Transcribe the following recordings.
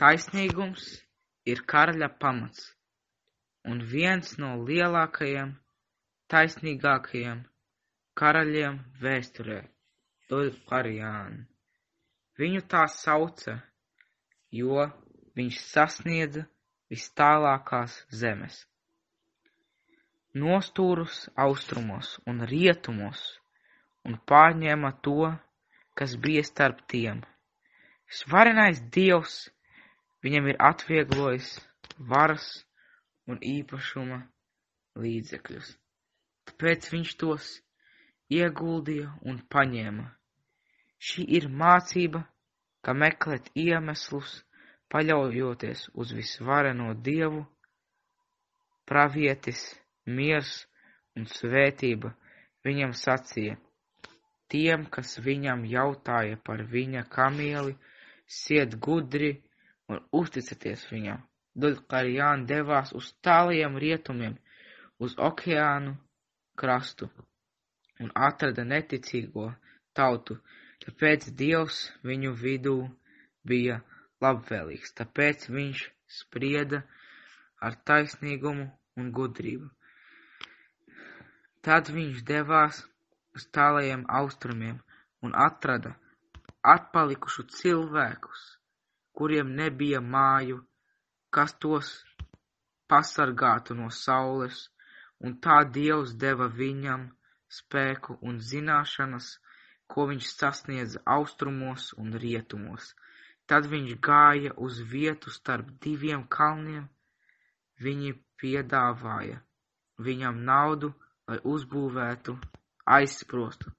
Taisnīgums ir karaļa pamats un viens no lielākajiem, taisnīgākajiem karaļiem vēsturē, Doljpariānu. Viņu tā sauca, jo viņš sasniedza vistālākās zemes. Nostūrus austrumos un rietumos un pārņēma to, kas bija starp tiem. Svarenais dievs Viņam ir atvieglojis varas un īpašuma līdzekļus, tāpēc viņš tos ieguldīja un paņēma. Šī ir mācība, ka meklēt iemeslus, paļaujoties uz visvareno dievu, pravietis, miers un svētība viņam sacīja. Tiem, kas viņam jautāja par viņa kamieli, siet gudri un uzticaties viņam. Duļkarjāni devās uz tāliem rietumiem, uz okeānu krastu un atrada neticīgo tautu, tāpēc Dievs viņu vidū bija labvēlīgs, tāpēc viņš sprieda ar taisnīgumu un gudrību. Tad viņš devās uz tālajiem austrumiem un atrada atpalikušu cilvēkus kuriem nebija māju, kas tos pasargātu no saules, un tā Dievs deva viņam spēku un zināšanas, ko viņš sasniedza austrumos un rietumos. Tad viņš gāja uz vietu starp diviem kalniem, viņi piedāvāja viņam naudu, lai uzbūvētu aizsprostu,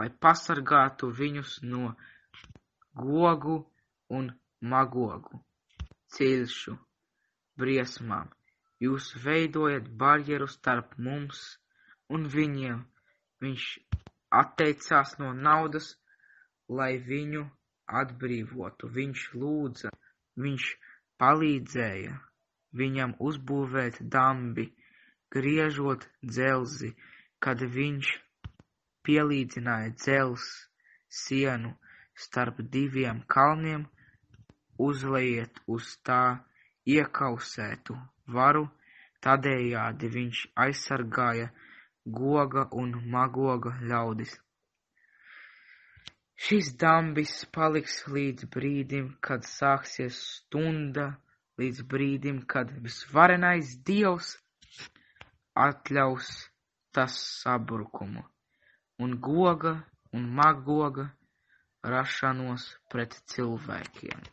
lai pasargātu viņus no gogu un magogu, cilšu, briesmām. Jūs veidojat barjeru starp mums un viņiem. Viņš atteicās no naudas, lai viņu atbrīvotu. Viņš lūdza, viņš palīdzēja viņam uzbūvēt dambi, griežot dzelzi, kad viņš pielīdzināja dzels sienu starp diviem kalniem – uzlejiet uz tā iekausētu varu, tādējādi viņš aizsargāja goga un magoga ļaudis. Šis dambis paliks līdz brīdim, kad sāksies stunda, līdz brīdim, kad visvarenais dievs atļaus tas sabrukumu, un goga un magoga rašanos pret cilvēkiem.